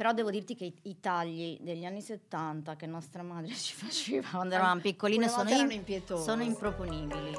Però devo dirti che i, i tagli degli anni 70 che nostra madre ci faceva quando eravamo piccoline sono, in, sono improponibili.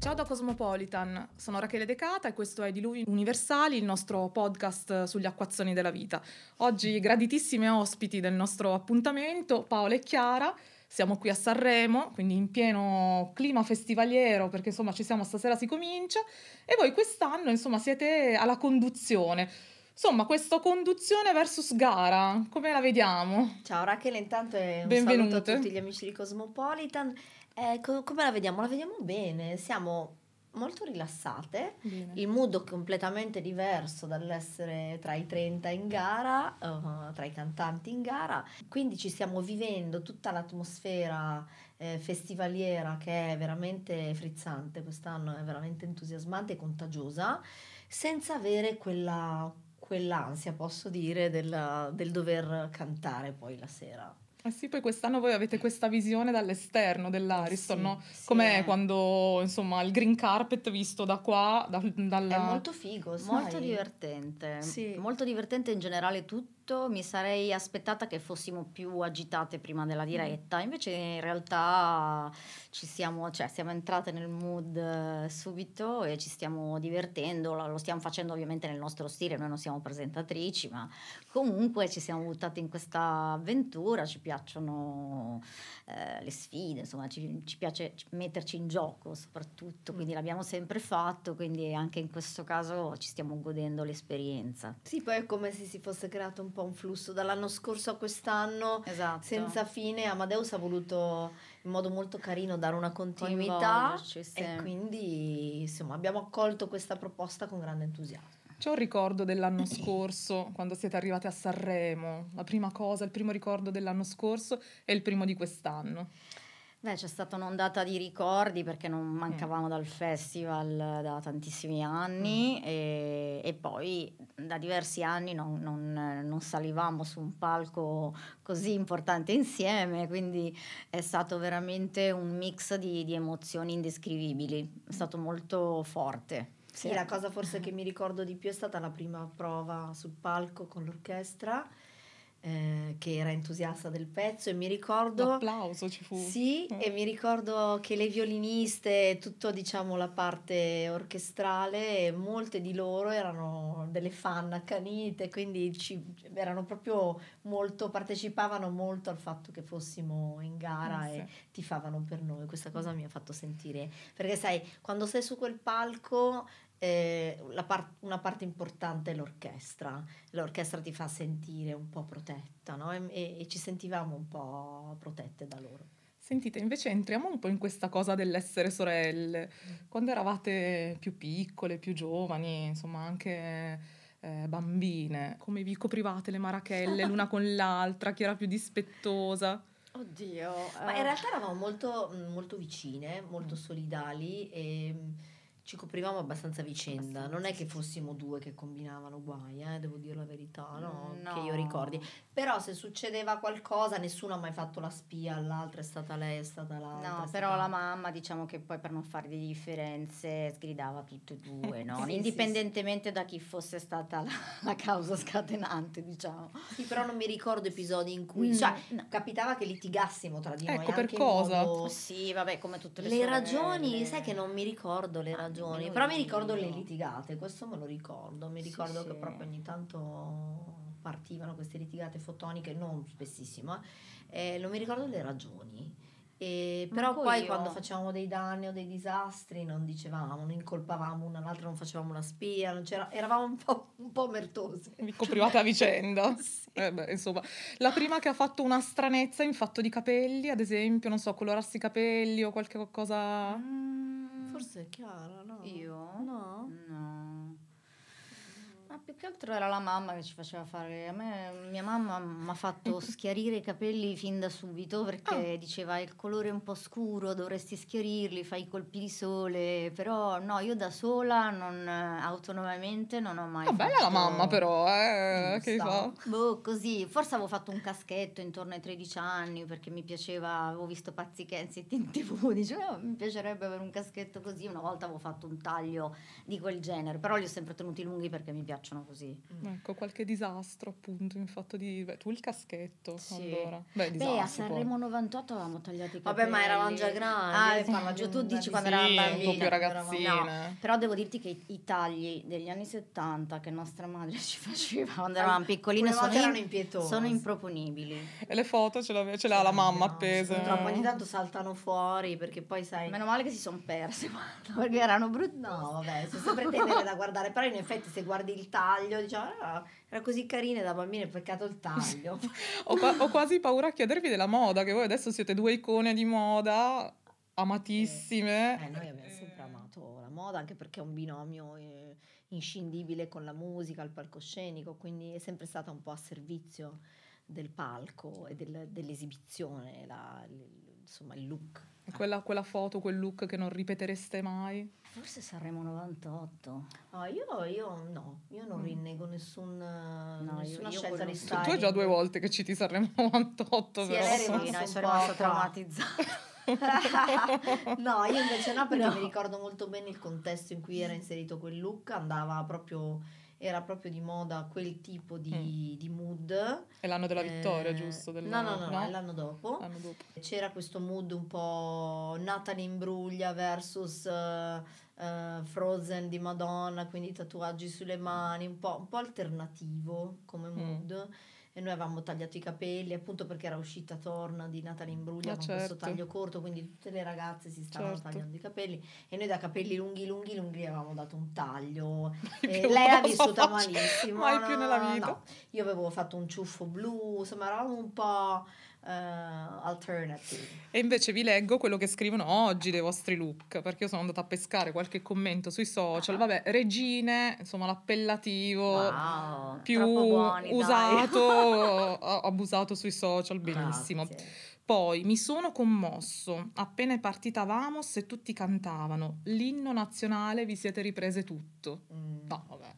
Ciao da Cosmopolitan, sono Rachele Decata e questo è Diluvi Universali, il nostro podcast sugli acquazzoni della vita. Oggi graditissime ospiti del nostro appuntamento, Paola e Chiara, siamo qui a Sanremo, quindi in pieno clima festivaliero, perché insomma ci siamo stasera si comincia, e voi quest'anno insomma siete alla conduzione. Insomma, questa conduzione versus gara, come la vediamo? Ciao Rachele, intanto è eh, un Benvenute. saluto a tutti gli amici di Cosmopolitan. Eh, co- come la vediamo? La vediamo bene, siamo molto rilassate, Bene. il mood completamente diverso dall'essere tra i 30 in gara, uh, tra i cantanti in gara, quindi ci stiamo vivendo tutta l'atmosfera eh, festivaliera che è veramente frizzante, quest'anno è veramente entusiasmante e contagiosa, senza avere quella, quell'ansia, posso dire, della, del dover cantare poi la sera. Eh sì, poi quest'anno voi avete questa visione dall'esterno dell'Ariston, sì, no? Sì, Come eh. quando, insomma, il green carpet visto da qua, da, dalla... È molto figo, sai? Molto divertente. Sì. Molto divertente in generale tutto tutto mi sarei aspettata che fossimo più agitate prima della mm. diretta, invece in realtà ci siamo, cioè, siamo entrate nel mood eh, subito e ci stiamo divertendo, lo, lo stiamo facendo ovviamente nel nostro stile, noi non siamo presentatrici, ma comunque ci siamo buttate in questa avventura, ci piacciono eh, le sfide, insomma ci, ci, piace metterci in gioco soprattutto, mm. quindi l'abbiamo sempre fatto, quindi anche in questo caso ci stiamo godendo l'esperienza. Sì, poi è come se si fosse creato un un po' un flusso dall'anno scorso a quest'anno esatto. senza fine. Amadeus ha voluto in modo molto carino dare una continuità sì. e quindi insomma abbiamo accolto questa proposta con grande entusiasmo. C'è un ricordo dell'anno scorso, quando siete arrivati a Sanremo, la prima cosa, il primo ricordo dell'anno scorso e il primo di quest'anno. Beh, c'è stata un'ondata di ricordi perché non mm. mancavamo mm. dal festival da tantissimi anni mm. e, e, poi da diversi anni non, non, non, salivamo su un palco così importante insieme, quindi è stato veramente un mix di, di emozioni indescrivibili, è stato molto forte. Sì, la cosa forse che mi ricordo di più è stata la prima prova sul palco con l'orchestra eh, che era entusiasta del pezzo e mi ricordo... Un ci fu. Sì, eh. e mi ricordo che le violiniste, tutta diciamo la parte orchestrale, molte di loro erano delle fan accanite, quindi ci, erano proprio molto, partecipavano molto al fatto che fossimo in gara eh, e sì. tifavano per noi. Questa cosa mi ha fatto sentire, perché sai, quando sei su quel palco eh, part- una parte importante è l'orchestra, l'orchestra ti fa sentire un po' protetta no? e-, e-, e ci sentivamo un po' protette da loro. Sentite, invece entriamo un po' in questa cosa dell'essere sorelle. Mm. Quando eravate più piccole, più giovani, insomma anche eh, bambine, come vi coprivate le marachelle l'una con l'altra? Chi era più dispettosa? Oddio, ma in eh. realtà eravamo molto, molto vicine, molto mm. solidali e ehm, ci coprivamo abbastanza vicenda, non è che fossimo due che combinavano guai, eh, devo dire la verità, no? No. Mm, che io ricordi. Però se succedeva qualcosa, nessuno ha mai fatto la spia all'altra, è stata lei, è stata l'altra. No, però stata... la mamma, diciamo che poi per non fare di differenze, sgridava tutte e due, no? sì, indipendentemente sì, da chi fosse stata la, la, causa scatenante, diciamo. Sì, però non mi ricordo episodi in cui... Mm, cioè, capitava che litigassimo tra di ecco, noi. Ecco, per cosa? Modo... Sì, vabbè, come tutte le Le ragioni, sai che non mi ricordo le ragioni ah ragioni, però mi ricordo le litigate, questo me lo ricordo, mi ricordo sì, che sì. proprio ogni tanto partivano queste litigate fotoniche, non spessissimo, eh, non mi ricordo le ragioni. E, però poi io. quando facevamo dei danni o dei disastri non dicevamo, non incolpavamo una l'altra, non facevamo una spia, eravamo un po', un po', mertose. Vi coprivate a vicenda. sì. eh beh, insomma, la prima che ha fatto una stranezza in fatto di capelli, ad esempio, non so, colorarsi i capelli o qualche cosa... Mm Forse è chiaro, no? Io? altro era la mamma che ci faceva fare. A me, mia mamma mi ha fatto schiarire i capelli fin da subito perché oh. diceva il colore è un po' scuro, dovresti schiarirli, fai i colpi di sole. Però no, io da sola, non, autonomamente, non ho mai. Ma ah, bella la mamma, però, eh, che fa? Boh, così. Forse avevo fatto un caschetto intorno ai 13 anni perché mi piaceva, avevo visto Pazzi Kensit in tv. Dicevo, oh, mi piacerebbe avere un caschetto così. Una volta avevo fatto un taglio di quel genere, però li ho sempre tenuti lunghi perché mi piacciono così così. Mm. Ecco, qualche disastro appunto in fatto di... Beh, tu il caschetto, sì. allora. Beh, Beh, a Sanremo 98 avevamo tagliato i capelli. Vabbè, ma eravamo già grandi. Ah, sì. tu dici quando sì, eravamo bambini. un po' più ragazzine. Eravamo... No. Però devo dirti che i, i, tagli degli anni 70 che nostra madre ci faceva quando eravamo piccoline sono, in, sono improponibili. E le foto ce, l'ha, ce l'ha la mamma no, appese. Purtroppo ogni eh. tanto saltano fuori perché poi sai... Meno male che si sono perse, perché erano brutte. No, vabbè, se sempre tenere da guardare, però in effetti se guardi il taglio taglio, diciamo, ah, era così carina da bambina, peccato il taglio. ho, qua- ho quasi paura a chiedervi della moda, che voi adesso siete due icone di moda amatissime. Eh, eh, noi abbiamo sempre amato la moda, anche perché è un binomio eh, inscindibile con la musica, il palcoscenico, quindi è sempre stata un po' a servizio del palco e del, dell'esibizione, la, l, insomma il look. Eh. Quella, quella, foto, quel look che non ripetereste mai? Forse saremo 98. Ah, io, io, no, io non mm. rinnego nessun, no, nessuna io, scelta di styling. Tu, hai già due volte che citi Sanremo 98, sì, però. Sì, sono rimasta tra... traumatizzata. no, io invece no, perché no. mi ricordo molto bene il contesto in cui era mm. inserito quel look, andava proprio era proprio di moda quel tipo di, mm. di mood. È l'anno della eh, vittoria, eh, giusto? Della, no, no, no, no? È l'anno dopo. l'anno dopo. C'era questo mood un po' Nathan Imbruglia versus uh, uh, Frozen di Madonna, quindi tatuaggi sulle mani, un po', un po alternativo come mm. mood. Mm e noi avevamo tagliato i capelli appunto perché era uscita Torna di Natalie Imbruglia ah, con certo. questo taglio corto quindi tutte le ragazze si stavano certo. tagliando i capelli e noi da capelli lunghi lunghi lunghi avevamo dato un taglio e lei ha vissuto malissimo mai no, più nella vita no. io avevo fatto un ciuffo blu insomma eravamo un po' uh, alternative. E invece vi leggo quello che scrivono oggi dei vostri look, perché io sono andata a pescare qualche commento sui social. Ah. Vabbè, regine, insomma, l'appellativo wow, più buoni, usato, abusato sui social, benissimo. Grazie. Poi mi sono commosso, appena è partita Vamos e tutti cantavano, l'inno nazionale vi siete riprese tutto. Mm. No, vabbè.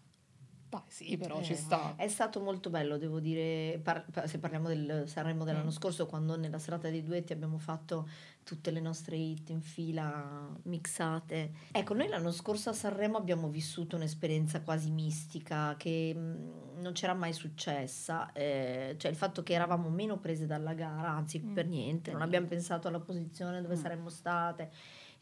Beh, sì, però eh, ci sta. È stato molto bello, devo dire, par- se parliamo del Sanremo dell'anno mm. scorso, quando nella serata dei duetti abbiamo fatto tutte le nostre hit in fila mixate. Ecco, noi l'anno scorso a Sanremo abbiamo vissuto un'esperienza quasi mistica che mh, mm, non c'era mai successa, eh, cioè il fatto che eravamo meno prese dalla gara, anzi mm. per niente, non abbiamo pensato alla posizione dove mm. saremmo state,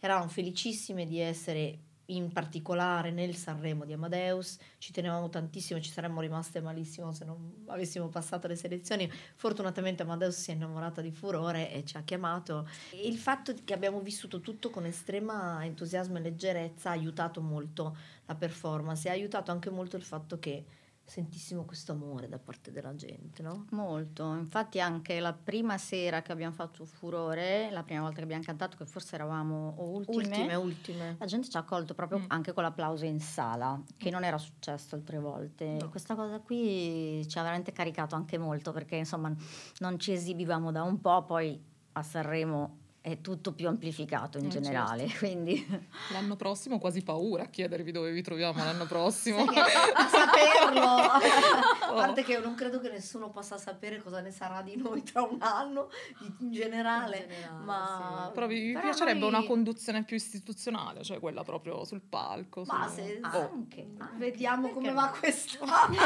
eravamo felicissime di essere in particolare nel Sanremo di Amadeus, ci tenevamo tantissimo, ci saremmo rimaste malissimo se non avessimo passato le selezioni. Fortunatamente Amadeus si è innamorata di Furore e ci ha chiamato. E il fatto che abbiamo vissuto tutto con estrema entusiasmo e leggerezza ha aiutato molto la performance e ha aiutato anche molto il fatto che sentissimo questo amore da parte della gente, no? Molto, infatti anche la prima sera che abbiamo fatto Furore, la prima volta che abbiamo cantato, che forse eravamo ultime, ultime, ultime. la gente ci ha accolto proprio mm. anche con l'applauso in sala, che mm. non era successo altre volte. No. Questa cosa qui ci ha veramente caricato anche molto, perché insomma non ci esibivamo da un po', poi a Sanremo è tutto più amplificato in eh, certo. generale. Certo. Quindi... L'anno prossimo quasi paura a chiedervi dove vi troviamo l'anno prossimo. Sì, saperlo! Oh. A parte che non credo che nessuno possa sapere cosa ne sarà di noi tra un anno in generale. In generale ma... Sì. Però vi, Però piacerebbe noi... una conduzione più istituzionale, cioè quella proprio sul palco. Ma su... se... Oh. Anche, anche, Vediamo come no? va quest'anno.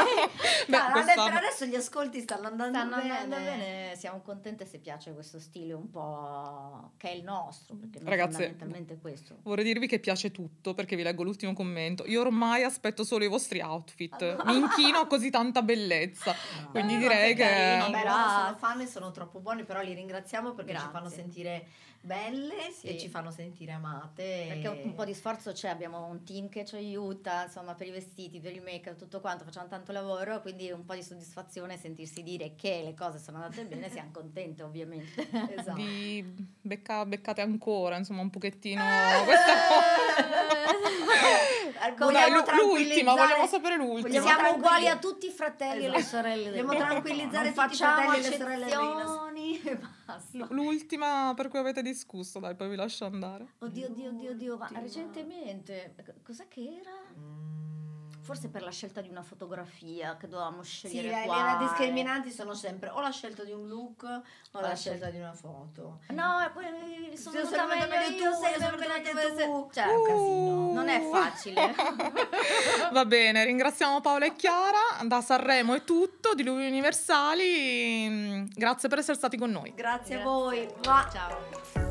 Beh, quest'anno. adesso gli ascolti stanno andando, stanno bene. bene. Siamo contente se piace questo stile un po' che è il nostro, perché Ragazze, fondamentalmente questo. Vorrei dirvi che piace tutto, perché vi leggo l'ultimo commento. Io ormai aspetto solo i vostri outfit, ah, mi inchino a così tanta bellezza, ah, no. quindi eh, direi che... Carino, però... sono fan e sono troppo buoni, però li ringraziamo perché Grazie. ci fanno sentire belle sì. e ci fanno sentire amate. Perché un po' di sforzo c'è, abbiamo un team che ci aiuta, insomma, per i vestiti, per il make-up, tutto quanto, facciamo tanto lavoro, quindi un po' di soddisfazione sentirsi dire che le cose sono andate bene, siamo contente ovviamente. esatto. Di becca, beccate ancora, insomma, un pochettino ah! questa cosa. Ecco, dai, l'ultima, vogliamo sapere l'ultima. Siamo uguali a tutti i fratelli esatto. e le esatto. sorelle. Vogliamo tranquillizzare tutti i fratelli e le sorelle. l'ultima per cui avete discusso, dai, poi vi lascio andare. Oddio, oddio, oddio, oddio, ma recentemente cos'è che era? Mm forse per la scelta di una fotografia che dovevamo scegliere. Sì, le, le discriminanti sono sempre o la scelta di un look o la, la scelta, scelta di una foto. No, e poi sono venuta meglio, meglio tu, io, sempre venuta meglio tu. tu. Cioè, è un casino, non è uh. facile. Va bene, ringraziamo Paola e Chiara, da Sanremo è tutto, di Luvi Universali, mm, grazie per essere stati con noi. Grazie, grazie a voi, ciao.